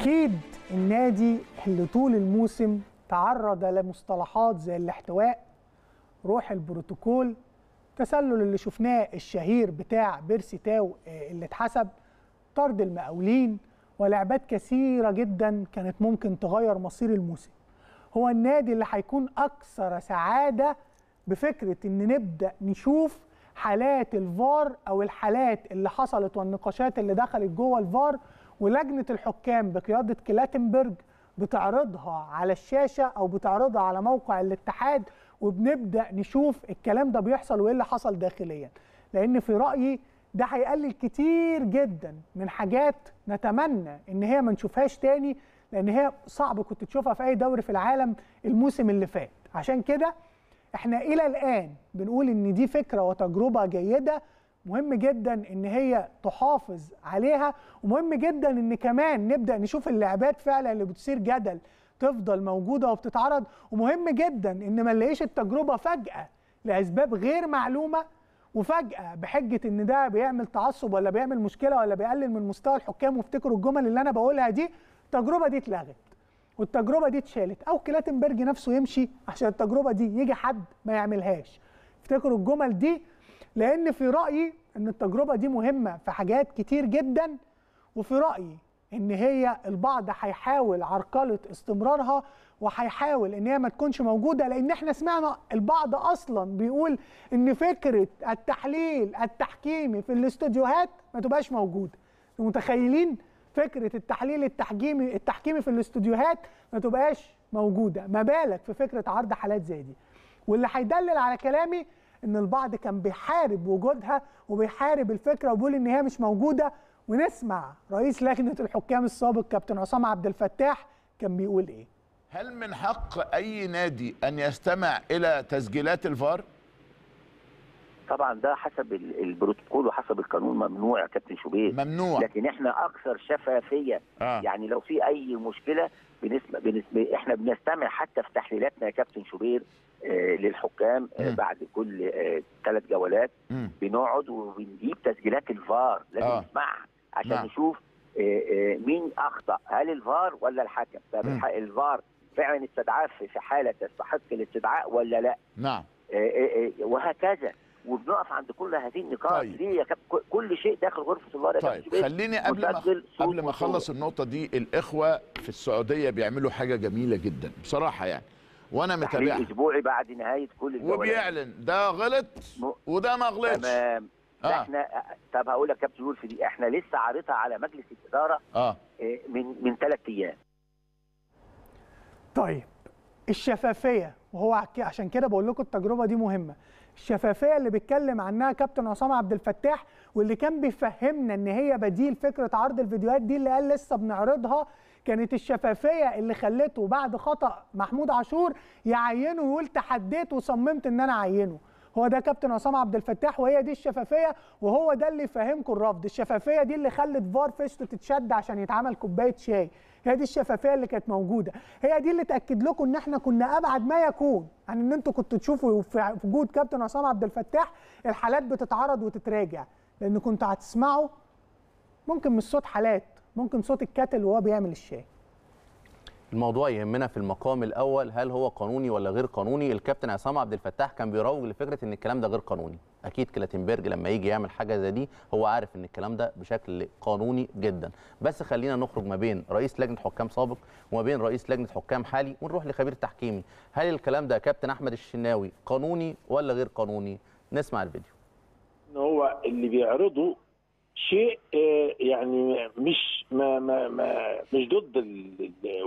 اكيد النادي اللي طول الموسم تعرض لمصطلحات زي الاحتواء روح البروتوكول تسلل اللي شفناه الشهير بتاع بيرسي تاو آه، اللي اتحسب طرد المقاولين ولعبات كثيرة جدا كانت ممكن تغير مصير الموسم هو النادي اللي هيكون أكثر سعادة بفكرة إن نبدأ نشوف حالات الفار أو الحالات اللي حصلت والنقاشات اللي دخلت جوه الفار ولجنه الحكام بقياده كلاتنبرج بتعرضها على الشاشه او بتعرضها على موقع الاتحاد وبنبدا نشوف الكلام ده بيحصل وايه اللي حصل داخليا لان في رايي ده هيقلل كتير جدا من حاجات نتمنى ان هي ما نشوفهاش تاني لان هي صعب كنت تشوفها في اي دوري في العالم الموسم اللي فات عشان كده احنا الى الان بنقول ان دي فكره وتجربه جيده مهم جدا ان هي تحافظ عليها ومهم جدا ان كمان نبدا نشوف اللعبات فعلا اللي بتثير جدل تفضل موجوده وبتتعرض ومهم جدا ان ما نلاقيش التجربه فجاه لاسباب غير معلومه وفجاه بحجه ان ده بيعمل تعصب ولا بيعمل مشكله ولا بيقلل من مستوى الحكام وافتكروا الجمل اللي انا بقولها دي التجربه دي اتلغت والتجربه دي اتشالت او كلاتنبرج نفسه يمشي عشان التجربه دي يجي حد ما يعملهاش افتكروا الجمل دي لان في رايي ان التجربه دي مهمه في حاجات كتير جدا وفي رايي ان هي البعض هيحاول عرقله استمرارها وهيحاول ان هي ما تكونش موجوده لان احنا سمعنا البعض اصلا بيقول ان فكره التحليل التحكيمي في الاستوديوهات ما تبقاش موجوده متخيلين فكره التحليل التحكيمي التحكيمي في الاستوديوهات ما تبقاش موجوده ما بالك في فكره عرض حالات زي دي واللي هيدلل على كلامي ان البعض كان بيحارب وجودها وبيحارب الفكره وبيقول ان هي مش موجوده ونسمع رئيس لجنه الحكام السابق كابتن عصام عبد الفتاح كان بيقول ايه هل من حق اي نادي ان يستمع الى تسجيلات الفار طبعا ده حسب البروتوكول وحسب القانون ممنوع يا كابتن شوبير ممنوع لكن احنا اكثر شفافيه آه. يعني لو في اي مشكله بنسمع, بنسمع احنا بنستمع حتى في تحليلاتنا يا كابتن شوبير آه، للحكام آه، بعد كل آه، ثلاث جولات بنقعد وبنجيب تسجيلات الفار لازم آه. نسمعها عشان نعم. نشوف مين اخطا هل الفار ولا الحكم طب الفار فعلا استدعاه في حاله تستحق الاستدعاء ولا لا نعم وهكذا وبنقف عند كل هذه النقاط طيب. دي يا كل شيء داخل غرفه اللارة طيب خليني قبل ما قبل ما اخلص النقطه دي الاخوه في السعوديه بيعملوا حاجه جميله جدا بصراحه يعني وانا متابعها اسبوعي بعد نهايه كل الجولات وبيعلن ده غلط وده ما غلطش تمام آه. احنا طب هقول لك يا كابتن في دي احنا لسه عارضها على مجلس الاداره آه. آه، من من ثلاث ايام طيب الشفافيه وهو عشان كده بقول لكم التجربه دي مهمه الشفافيه اللي بيتكلم عنها كابتن عصام عبد الفتاح واللي كان بيفهمنا ان هي بديل فكره عرض الفيديوهات دي اللي قال لسه بنعرضها كانت الشفافيه اللي خلته بعد خطا محمود عاشور يعينه ويقول تحديت وصممت ان انا اعينه هو ده كابتن عصام عبد الفتاح وهي دي الشفافيه وهو ده اللي فهمكم الرفض الشفافيه دي اللي خلت فار فيستو تتشد عشان يتعمل كوبايه شاي هي دي الشفافيه اللي كانت موجوده هي دي اللي تاكد لكم ان احنا كنا ابعد ما يكون عن يعني ان انتوا كنتوا تشوفوا في وجود كابتن عصام عبد الفتاح الحالات بتتعرض وتتراجع لان كنتوا هتسمعوا ممكن مش صوت حالات ممكن صوت الكاتل وهو بيعمل الشاي الموضوع يهمنا في المقام الاول هل هو قانوني ولا غير قانوني الكابتن عصام عبد الفتاح كان بيروج لفكره ان الكلام ده غير قانوني اكيد كلاتنبرج لما يجي يعمل حاجه زي دي هو عارف ان الكلام ده بشكل قانوني جدا بس خلينا نخرج ما بين رئيس لجنه حكام سابق وما بين رئيس لجنه حكام حالي ونروح لخبير تحكيمي هل الكلام ده يا كابتن احمد الشناوي قانوني ولا غير قانوني نسمع الفيديو ان هو اللي بيعرضه شيء آه، يعني مش ما ما ما مش ضد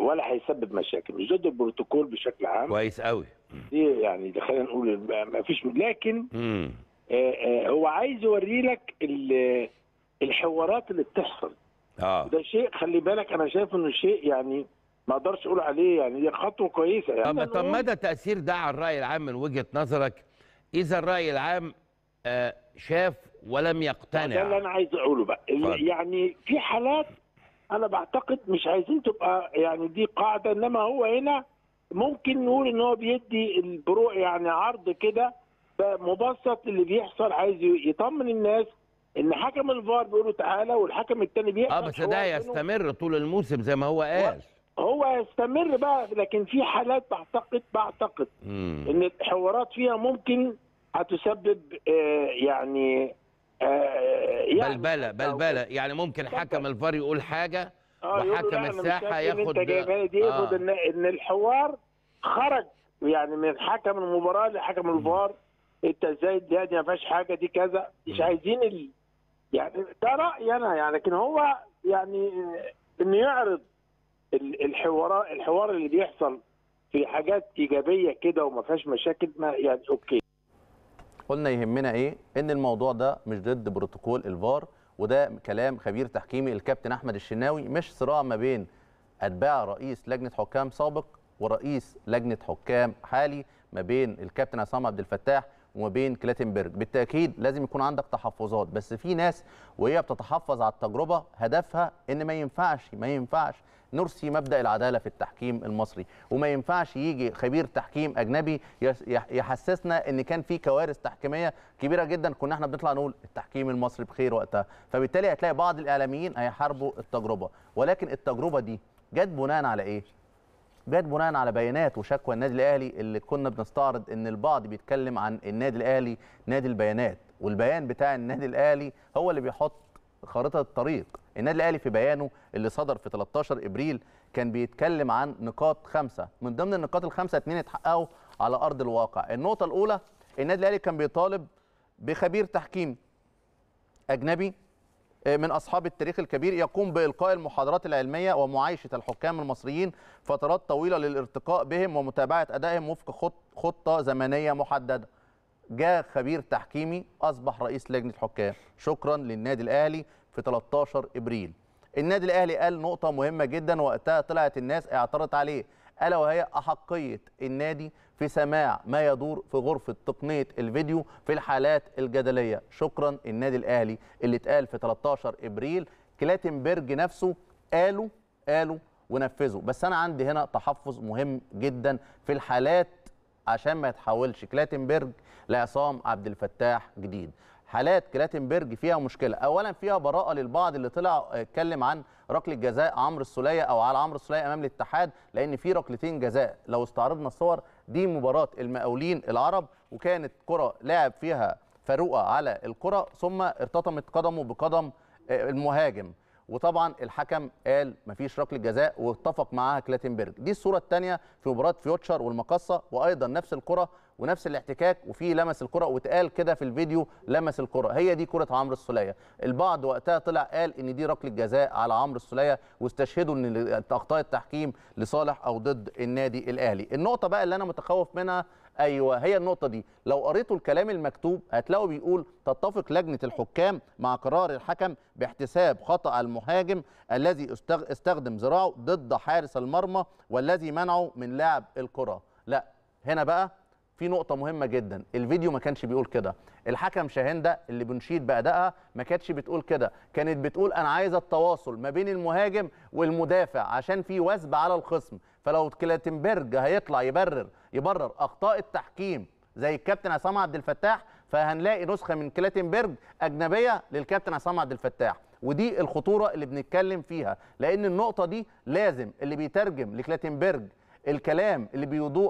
ولا هيسبب مشاكل مش ضد البروتوكول بشكل عام كويس قوي دي يعني خلينا نقول ما فيش لكن آه، آه، هو عايز يوري لك الحوارات اللي بتحصل اه ده شيء خلي بالك انا شايف انه شيء يعني ما اقدرش اقول عليه يعني دي خطوه كويسه يعني طب طب مدى تاثير ده على الراي العام من وجهه نظرك اذا الراي العام شاف ولم يقتنع ده اللي انا عايز اقوله بقى فضل. يعني في حالات انا بعتقد مش عايزين تبقى يعني دي قاعده انما هو هنا ممكن نقول ان هو بيدي البرو يعني عرض كده مبسط اللي بيحصل عايز يطمن الناس ان حكم الفار بيقولوا تعالى والحكم الثاني بيحصل اه بس ده يستمر طول الموسم زي ما هو قال هو يستمر بقى لكن في حالات بعتقد بعتقد مم. ان الحوارات فيها ممكن هتسبب آه، يعني آه، يعني بلبله بلبله يعني ممكن حكم الفار يقول حاجه آه، وحكم الساحه ياخد انت دي آه. ان ان الحوار خرج يعني من حكم المباراه لحكم الفار انت ازاي دي ما فيهاش حاجه دي كذا مش عايزين ال... يعني ده رايي انا يعني لكن هو يعني انه يعرض الحوار الحوار اللي بيحصل في حاجات ايجابيه كده وما فيهاش مشاكل ما يعني اوكي قلنا يهمنا ايه ان الموضوع ده مش ضد بروتوكول الفار وده كلام خبير تحكيمي الكابتن احمد الشناوي مش صراع ما بين اتباع رئيس لجنه حكام سابق ورئيس لجنه حكام حالي ما بين الكابتن عصام عبد الفتاح وما بين كلاتنبرج بالتاكيد لازم يكون عندك تحفظات بس في ناس وهي بتتحفظ على التجربه هدفها ان ما ينفعش ما ينفعش نرسي مبدا العداله في التحكيم المصري وما ينفعش يجي خبير تحكيم اجنبي يحسسنا ان كان في كوارث تحكيميه كبيره جدا كنا احنا بنطلع نقول التحكيم المصري بخير وقتها فبالتالي هتلاقي بعض الاعلاميين هيحاربوا التجربه ولكن التجربه دي جت بناء على ايه جت بناء على بيانات وشكوى النادي الاهلي اللي كنا بنستعرض ان البعض بيتكلم عن النادي الاهلي نادي البيانات والبيان بتاع النادي الاهلي هو اللي بيحط خريطه الطريق النادي الاهلي في بيانه اللي صدر في 13 ابريل كان بيتكلم عن نقاط خمسه من ضمن النقاط الخمسه اتنين اتحققوا على ارض الواقع النقطه الاولى النادي الاهلي كان بيطالب بخبير تحكيم اجنبي من أصحاب التاريخ الكبير يقوم بإلقاء المحاضرات العلمية ومعايشة الحكام المصريين فترات طويلة للارتقاء بهم ومتابعة أدائهم وفق خطة زمنية محددة جاء خبير تحكيمي أصبح رئيس لجنة حكام شكرا للنادي الأهلي في 13 إبريل النادي الأهلي قال نقطة مهمة جدا وقتها طلعت الناس اعترضت عليه الا وهي احقيه النادي في سماع ما يدور في غرفه تقنيه الفيديو في الحالات الجدليه شكرا النادي الاهلي اللي اتقال في 13 ابريل كلاتنبرج نفسه قالوا قالوا ونفذوا بس انا عندي هنا تحفظ مهم جدا في الحالات عشان ما يتحولش كلاتنبرج لعصام عبد الفتاح جديد حالات جلاتنبرج فيها مشكله اولا فيها براءه للبعض اللي طلع اتكلم عن ركله جزاء عمرو السوليه او على عمرو السوليه امام الاتحاد لان في ركلتين جزاء لو استعرضنا الصور دي مباراه المقاولين العرب وكانت كره لعب فيها فاروقه على الكره ثم ارتطمت قدمه بقدم آه، المهاجم وطبعا الحكم قال مفيش ركله جزاء واتفق معاها كلاتنبرج دي الصوره الثانيه في مباراه فيوتشر والمقصه وايضا نفس الكره ونفس الاحتكاك وفي لمس الكره واتقال كده في الفيديو لمس الكره هي دي كره عمرو السوليه البعض وقتها طلع قال ان دي ركله جزاء على عمرو السوليه واستشهدوا ان اخطاء التحكيم لصالح او ضد النادي الاهلي النقطه بقى اللي انا متخوف منها ايوه هي النقطه دي لو قريتوا الكلام المكتوب هتلاقوا بيقول تتفق لجنه الحكام مع قرار الحكم باحتساب خطا المهاجم الذي استخدم ذراعه ضد حارس المرمى والذي منعه من لعب الكره لا هنا بقى في نقطة مهمة جدا الفيديو ما كانش بيقول كده الحكم شاهين ده اللي بنشيد بأدائها ما كانتش بتقول كده كانت بتقول أنا عايزة التواصل ما بين المهاجم والمدافع عشان في وثب على الخصم فلو كلاتنبرج هيطلع يبرر يبرر أخطاء التحكيم زي الكابتن عصام عبد الفتاح فهنلاقي نسخة من كلاتنبرج أجنبية للكابتن عصام عبد الفتاح ودي الخطورة اللي بنتكلم فيها لأن النقطة دي لازم اللي بيترجم لكلاتنبرج الكلام اللي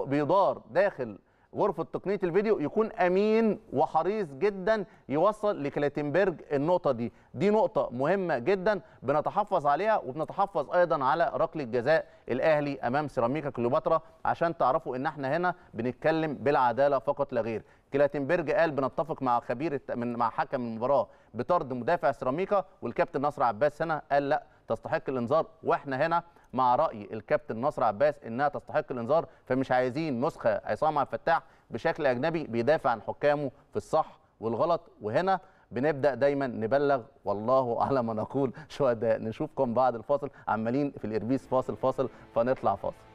بيدار داخل غرفه تقنيه الفيديو يكون امين وحريص جدا يوصل لكلاتنبرج النقطه دي دي نقطه مهمه جدا بنتحفظ عليها وبنتحفظ ايضا على ركله جزاء الاهلي امام سيراميكا كليوباترا عشان تعرفوا ان احنا هنا بنتكلم بالعداله فقط لا غير كلاتنبرج قال بنتفق مع خبير من مع حكم المباراه بطرد مدافع سيراميكا والكابتن نصر عباس هنا قال لا تستحق الانذار واحنا هنا مع راي الكابتن نصر عباس انها تستحق الانذار فمش عايزين نسخه عصام عبد الفتاح بشكل اجنبي بيدافع عن حكامه في الصح والغلط وهنا بنبدا دايما نبلغ والله اعلم ما نقول شهداء نشوفكم بعد الفاصل عمالين في الاربيس فاصل فاصل فنطلع فاصل